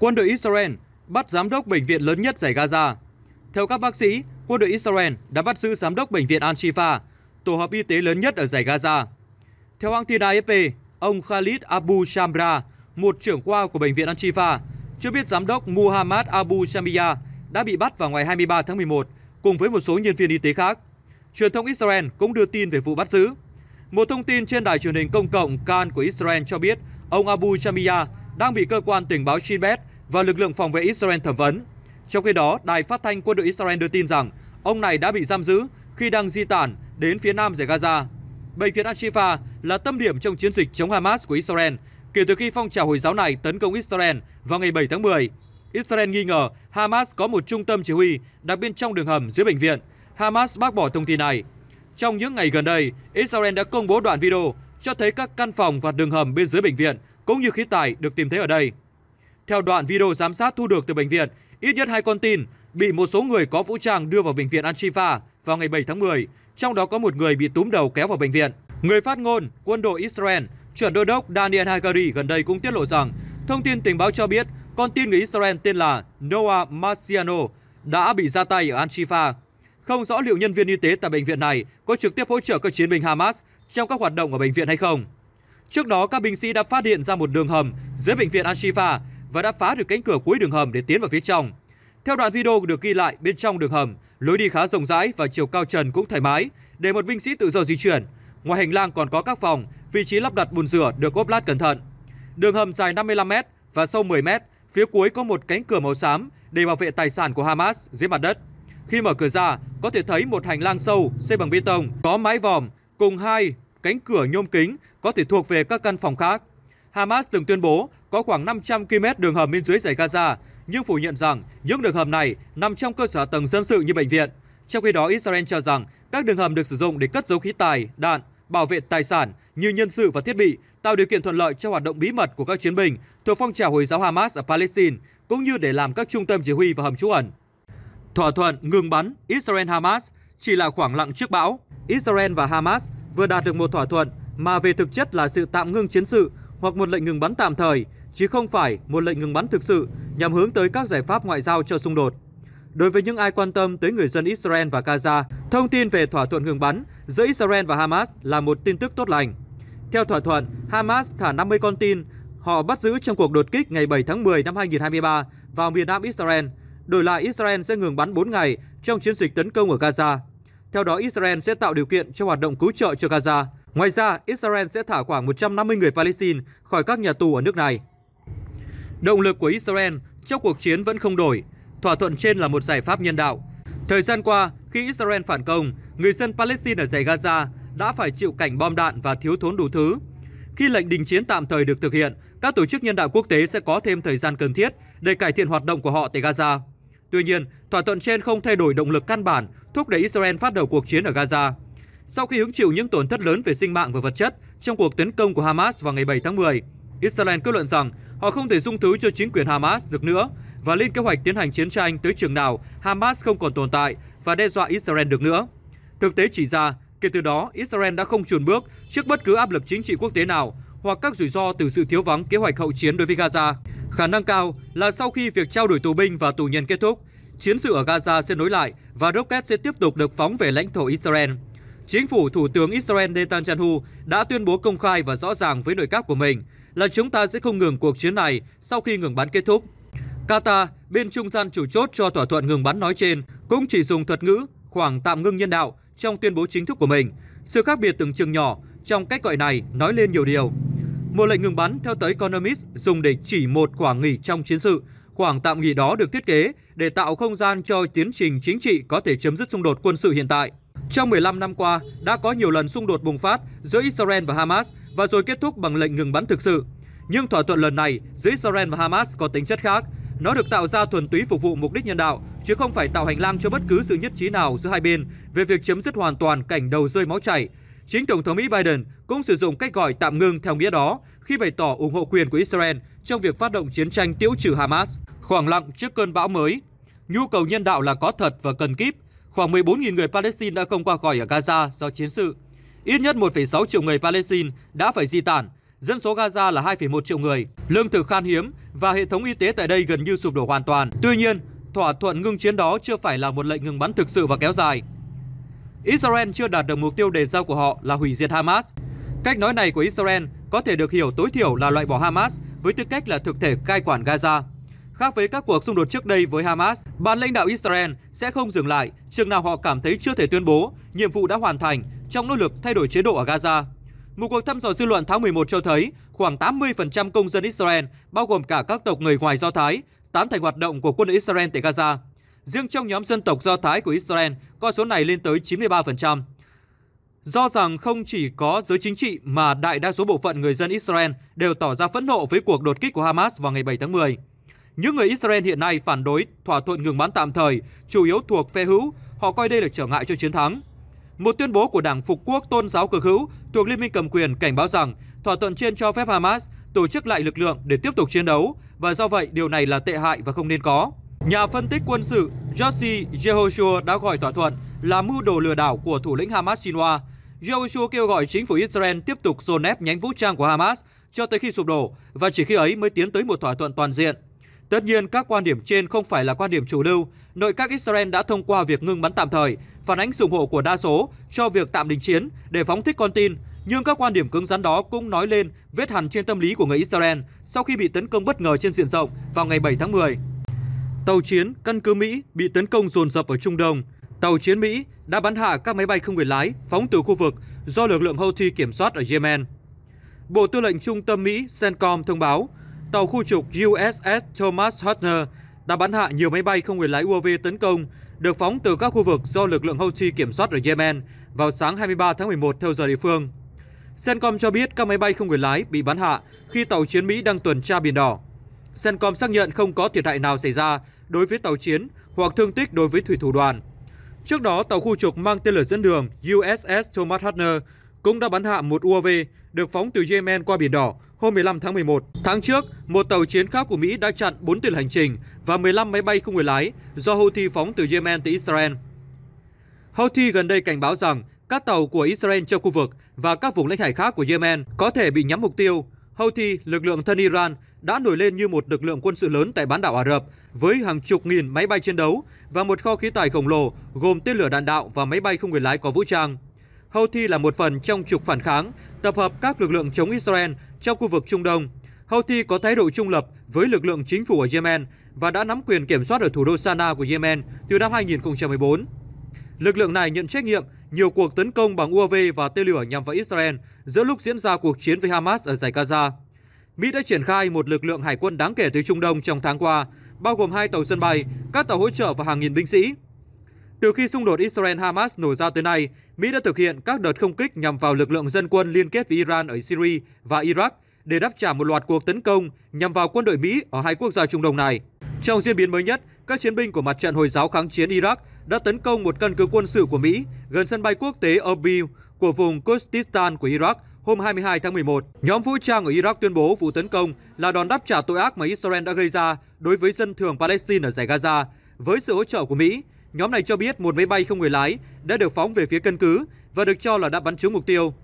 quân đội Israel bắt giám đốc bệnh viện lớn nhất giải Gaza. Theo các bác sĩ, quân đội Israel đã bắt giữ giám đốc bệnh viện Al-Shifa, tổ hợp y tế lớn nhất ở giải Gaza. Theo hãng tin AFP, ông Khalid Abu Shamra, một trưởng khoa của bệnh viện Al-Shifa, cho biết giám đốc Muhammad Abu Shamia đã bị bắt vào ngày 23 tháng 11 cùng với một số nhân viên y tế khác. Truyền thông Israel cũng đưa tin về vụ bắt giữ. Một thông tin trên đài truyền hình công cộng Kan của Israel cho biết ông Abu Shamia đang bị cơ quan tình báo Shin Bet và lực lượng phòng vệ Israel thẩm vấn. Trong khi đó, đài phát thanh quân đội Israel đưa tin rằng ông này đã bị giam giữ khi đang di tản đến phía nam giải Gaza. Bệnh viện Al-Shifa là tâm điểm trong chiến dịch chống Hamas của Israel kể từ khi phong trào Hồi giáo này tấn công Israel vào ngày 7 tháng 10. Israel nghi ngờ Hamas có một trung tâm chỉ huy đặc biệt trong đường hầm dưới bệnh viện. Hamas bác bỏ thông tin này. Trong những ngày gần đây, Israel đã công bố đoạn video cho thấy các căn phòng và đường hầm bên dưới bệnh viện cũng như khí tài được tìm thấy ở đây. Theo đoạn video giám sát thu được từ bệnh viện, ít nhất hai con tin bị một số người có vũ trang đưa vào bệnh viện al vào ngày 7 tháng 10, trong đó có một người bị túm đầu kéo vào bệnh viện. Người phát ngôn quân đội Israel, chuẩn đô đốc Daniel Hagari gần đây cũng tiết lộ rằng thông tin tình báo cho biết con tin người Israel tên là Noah Marciano đã bị ra tay ở al Không rõ liệu nhân viên y tế tại bệnh viện này có trực tiếp hỗ trợ các chiến binh Hamas trong các hoạt động ở bệnh viện hay không. Trước đó, các binh sĩ đã phát hiện ra một đường hầm dưới bệnh viện al và đã phá được cánh cửa cuối đường hầm để tiến vào phía trong. Theo đoạn video được ghi lại bên trong đường hầm, lối đi khá rộng rãi và chiều cao trần cũng thoải mái để một binh sĩ tự do di chuyển. Ngoài hành lang còn có các phòng, vị trí lắp đặt bồn rửa được ốp lát cẩn thận. Đường hầm dài 55m và sâu 10m, phía cuối có một cánh cửa màu xám để bảo vệ tài sản của Hamas dưới mặt đất. Khi mở cửa ra, có thể thấy một hành lang sâu xây bằng bê tông, có mái vòm cùng hai cánh cửa nhôm kính có thể thuộc về các căn phòng khác. Hamas từng tuyên bố có khoảng 500 km đường hầm bên dưới giải Gaza, nhưng phủ nhận rằng những đường hầm này nằm trong cơ sở tầng dân sự như bệnh viện. Trong khi đó, Israel cho rằng các đường hầm được sử dụng để cất giấu khí tài, đạn, bảo vệ tài sản như nhân sự và thiết bị, tạo điều kiện thuận lợi cho hoạt động bí mật của các chiến binh thuộc phong trào Hồi giáo Hamas ở Palestine, cũng như để làm các trung tâm chỉ huy và hầm trú ẩn. Thỏa thuận ngừng bắn Israel-Hamas chỉ là khoảng lặng trước bão. Israel và Hamas vừa đạt được một thỏa thuận mà về thực chất là sự tạm ngưng chiến sự hoặc một lệnh ngừng bắn tạm thời, chứ không phải một lệnh ngừng bắn thực sự nhằm hướng tới các giải pháp ngoại giao cho xung đột. Đối với những ai quan tâm tới người dân Israel và Gaza, thông tin về thỏa thuận ngừng bắn giữa Israel và Hamas là một tin tức tốt lành. Theo thỏa thuận, Hamas thả 50 con tin họ bắt giữ trong cuộc đột kích ngày 7 tháng 10 năm 2023 vào miền nam Israel. Đổi lại, Israel sẽ ngừng bắn 4 ngày trong chiến dịch tấn công ở Gaza. Theo đó, Israel sẽ tạo điều kiện cho hoạt động cứu trợ cho Gaza. Ngoài ra, Israel sẽ thả khoảng 150 người Palestine khỏi các nhà tù ở nước này. Động lực của Israel trong cuộc chiến vẫn không đổi. Thỏa thuận trên là một giải pháp nhân đạo. Thời gian qua, khi Israel phản công, người dân Palestine ở dãy Gaza đã phải chịu cảnh bom đạn và thiếu thốn đủ thứ. Khi lệnh đình chiến tạm thời được thực hiện, các tổ chức nhân đạo quốc tế sẽ có thêm thời gian cần thiết để cải thiện hoạt động của họ tại Gaza. Tuy nhiên, thỏa thuận trên không thay đổi động lực căn bản thúc đẩy Israel phát đầu cuộc chiến ở Gaza sau khi hứng chịu những tổn thất lớn về sinh mạng và vật chất trong cuộc tấn công của Hamas vào ngày 7 tháng 10. Israel kết luận rằng họ không thể dung thứ cho chính quyền Hamas được nữa và lên kế hoạch tiến hành chiến tranh tới trường nào Hamas không còn tồn tại và đe dọa Israel được nữa. Thực tế chỉ ra, kể từ đó, Israel đã không chùn bước trước bất cứ áp lực chính trị quốc tế nào hoặc các rủi ro từ sự thiếu vắng kế hoạch hậu chiến đối với Gaza. Khả năng cao là sau khi việc trao đổi tù binh và tù nhân kết thúc, chiến sự ở Gaza sẽ nối lại và rocket sẽ tiếp tục được phóng về lãnh thổ Israel. Chính phủ Thủ tướng Israel Netanyahu đã tuyên bố công khai và rõ ràng với nội các của mình là chúng ta sẽ không ngừng cuộc chiến này sau khi ngừng bắn kết thúc. Qatar, bên trung gian chủ chốt cho thỏa thuận ngừng bắn nói trên, cũng chỉ dùng thuật ngữ khoảng tạm ngưng nhân đạo trong tuyên bố chính thức của mình. Sự khác biệt từng chừng nhỏ trong cách gọi này nói lên nhiều điều. Một lệnh ngừng bắn theo tới Economist dùng để chỉ một khoảng nghỉ trong chiến sự. Khoảng tạm nghỉ đó được thiết kế để tạo không gian cho tiến trình chính trị có thể chấm dứt xung đột quân sự hiện tại. Trong 15 năm qua, đã có nhiều lần xung đột bùng phát giữa Israel và Hamas và rồi kết thúc bằng lệnh ngừng bắn thực sự. Nhưng thỏa thuận lần này giữa Israel và Hamas có tính chất khác. Nó được tạo ra thuần túy phục vụ mục đích nhân đạo, chứ không phải tạo hành lang cho bất cứ sự nhất trí nào giữa hai bên về việc chấm dứt hoàn toàn cảnh đầu rơi máu chảy. Chính Tổng thống Mỹ Biden cũng sử dụng cách gọi tạm ngưng theo nghĩa đó khi bày tỏ ủng hộ quyền của Israel trong việc phát động chiến tranh tiêu trừ Hamas. Khoảng lặng trước cơn bão mới, nhu cầu nhân đạo là có thật và cần kíp, khoảng 14.000 người Palestine đã không qua khỏi ở Gaza do chiến sự. Ít nhất 1,6 triệu người Palestine đã phải di tản. Dân số Gaza là 2,1 triệu người, lương thực khan hiếm và hệ thống y tế tại đây gần như sụp đổ hoàn toàn. Tuy nhiên, thỏa thuận ngưng chiến đó chưa phải là một lệnh ngừng bắn thực sự và kéo dài. Israel chưa đạt được mục tiêu đề ra của họ là hủy diệt Hamas. Cách nói này của Israel có thể được hiểu tối thiểu là loại bỏ Hamas với tư cách là thực thể cai quản Gaza. Khác với các cuộc xung đột trước đây với Hamas, ban lãnh đạo Israel sẽ không dừng lại chừng nào họ cảm thấy chưa thể tuyên bố nhiệm vụ đã hoàn thành trong nỗ lực thay đổi chế độ ở Gaza. Một cuộc thăm dò dư luận tháng 11 cho thấy khoảng 80% công dân Israel, bao gồm cả các tộc người ngoài Do Thái, tán thành hoạt động của quân đội Israel tại Gaza. Riêng trong nhóm dân tộc Do Thái của Israel, con số này lên tới 93%. Do rằng không chỉ có giới chính trị mà đại đa số bộ phận người dân Israel đều tỏ ra phẫn nộ với cuộc đột kích của Hamas vào ngày 7 tháng 10. Những người Israel hiện nay phản đối thỏa thuận ngừng bắn tạm thời, chủ yếu thuộc phe hữu, họ coi đây là trở ngại cho chiến thắng. Một tuyên bố của Đảng Phục quốc Tôn giáo cực hữu thuộc Liên minh cầm quyền cảnh báo rằng thỏa thuận trên cho phép Hamas tổ chức lại lực lượng để tiếp tục chiến đấu và do vậy điều này là tệ hại và không nên có. Nhà phân tích quân sự Yossi Jehoshua đã gọi thỏa thuận là mưu đồ lừa đảo của thủ lĩnh Hamas Sinwa. Jehoshua kêu gọi chính phủ Israel tiếp tục dồn ép nhánh vũ trang của Hamas cho tới khi sụp đổ và chỉ khi ấy mới tiến tới một thỏa thuận toàn diện. Tất nhiên, các quan điểm trên không phải là quan điểm chủ lưu. Nội các Israel đã thông qua việc ngưng bắn tạm thời, phản ánh sự ủng hộ của đa số cho việc tạm đình chiến để phóng thích con tin. Nhưng các quan điểm cứng rắn đó cũng nói lên vết hằn trên tâm lý của người Israel sau khi bị tấn công bất ngờ trên diện rộng vào ngày 7 tháng 10. Tàu chiến căn cứ Mỹ bị tấn công dồn dập ở Trung Đông. Tàu chiến Mỹ đã bắn hạ các máy bay không người lái phóng từ khu vực do lực lượng Houthi kiểm soát ở Yemen. Bộ Tư lệnh Trung tâm Mỹ CENTCOM thông báo tàu khu trục USS Thomas Hutner đã bắn hạ nhiều máy bay không người lái UAV tấn công được phóng từ các khu vực do lực lượng Houthi kiểm soát ở Yemen vào sáng 23 tháng 11 theo giờ địa phương. Sencom cho biết các máy bay không người lái bị bắn hạ khi tàu chiến Mỹ đang tuần tra Biển Đỏ. Sencom xác nhận không có thiệt hại nào xảy ra đối với tàu chiến hoặc thương tích đối với thủy thủ đoàn. Trước đó, tàu khu trục mang tên lửa dẫn đường USS Thomas Hutner cũng đã bắn hạ một UAV được phóng từ Yemen qua Biển Đỏ hôm 15 tháng 11. Tháng trước, một tàu chiến khác của Mỹ đã chặn 4 tên hành trình và 15 máy bay không người lái do Houthi phóng từ Yemen tới Israel. Houthi gần đây cảnh báo rằng các tàu của Israel trong khu vực và các vùng lãnh hải khác của Yemen có thể bị nhắm mục tiêu. Houthi, lực lượng thân Iran, đã nổi lên như một lực lượng quân sự lớn tại bán đảo Ả Rập với hàng chục nghìn máy bay chiến đấu và một kho khí tài khổng lồ gồm tên lửa đạn đạo và máy bay không người lái có vũ trang. Houthi là một phần trong trục phản kháng, tập hợp các lực lượng chống Israel trong khu vực Trung Đông. Houthi có thái độ trung lập với lực lượng chính phủ ở Yemen và đã nắm quyền kiểm soát ở thủ đô Sanaa của Yemen từ năm 2014. Lực lượng này nhận trách nhiệm nhiều cuộc tấn công bằng UAV và tên lửa nhằm vào Israel giữa lúc diễn ra cuộc chiến với Hamas ở giải Gaza. Mỹ đã triển khai một lực lượng hải quân đáng kể tới Trung Đông trong tháng qua, bao gồm hai tàu sân bay, các tàu hỗ trợ và hàng nghìn binh sĩ. Từ khi xung đột Israel-Hamas nổ ra tới nay, Mỹ đã thực hiện các đợt không kích nhằm vào lực lượng dân quân liên kết với Iran ở Syria và Iraq để đáp trả một loạt cuộc tấn công nhằm vào quân đội Mỹ ở hai quốc gia Trung Đông này. Trong diễn biến mới nhất, các chiến binh của mặt trận Hồi giáo kháng chiến Iraq đã tấn công một căn cứ quân sự của Mỹ gần sân bay quốc tế Erbil của vùng Kurdistan của Iraq hôm 22 tháng 11. Nhóm vũ trang ở Iraq tuyên bố vụ tấn công là đòn đáp trả tội ác mà Israel đã gây ra đối với dân thường Palestine ở giải Gaza. Với sự hỗ trợ của Mỹ, Nhóm này cho biết một máy bay không người lái đã được phóng về phía căn cứ và được cho là đã bắn trúng mục tiêu.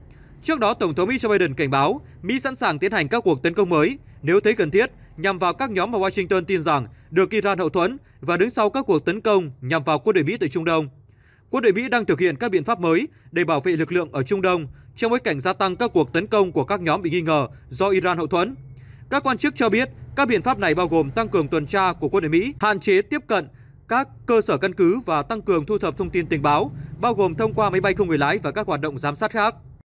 Trước đó, Tổng thống Mỹ Joe Biden cảnh báo Mỹ sẵn sàng tiến hành các cuộc tấn công mới nếu thấy cần thiết nhằm vào các nhóm mà Washington tin rằng được Iran hậu thuẫn và đứng sau các cuộc tấn công nhằm vào quân đội Mỹ tại Trung Đông. Quân đội Mỹ đang thực hiện các biện pháp mới để bảo vệ lực lượng ở Trung Đông trong bối cảnh gia tăng các cuộc tấn công của các nhóm bị nghi ngờ do Iran hậu thuẫn. Các quan chức cho biết các biện pháp này bao gồm tăng cường tuần tra của quân đội Mỹ, hạn chế tiếp cận các cơ sở căn cứ và tăng cường thu thập thông tin tình báo, bao gồm thông qua máy bay không người lái và các hoạt động giám sát khác.